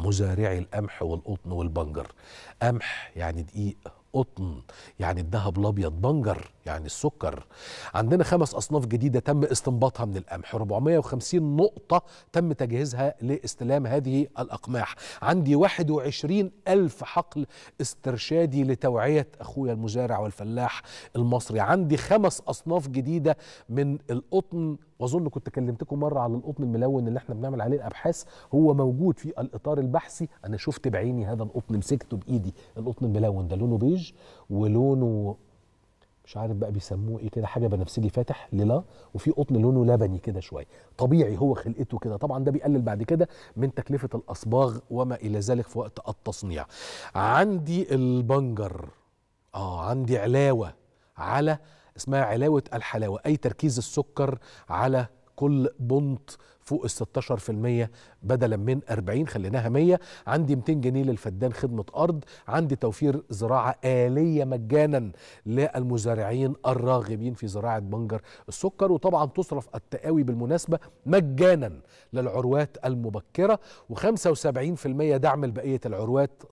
مزارعي القمح والقطن والبنجر قمح يعني دقيق قطن يعني الذهب الابيض بنجر يعني السكر عندنا خمس اصناف جديده تم استنباطها من القمح 450 نقطه تم تجهيزها لاستلام هذه الاقماح عندي 21 الف حقل استرشادي لتوعيه اخويا المزارع والفلاح المصري عندي خمس اصناف جديده من القطن واظن كنت كلمتكم مره على القطن الملون اللي احنا بنعمل عليه الابحاث هو موجود في الاطار البحثي انا شفت بعيني هذا القطن مسكته بايدي القطن الملون ده لونه بيج ولونه مش عارف بقى بيسموه ايه كده حاجه بنفسجي فاتح للا وفي قطن لونه لبني كده شويه طبيعي هو خلقته كده طبعا ده بيقلل بعد كده من تكلفه الاصباغ وما الى ذلك في وقت التصنيع عندي البنجر اه عندي علاوه على اسمها علاوه الحلاوه اي تركيز السكر على كل بنط فوق ال 16% بدلا من 40 خليناها 100 عندي 200 جنيه للفدان خدمه ارض عندي توفير زراعه اليه مجانا للمزارعين الراغبين في زراعه بنجر السكر وطبعا تصرف التقاوي بالمناسبه مجانا للعروات المبكره و75% دعم لبقيه العروات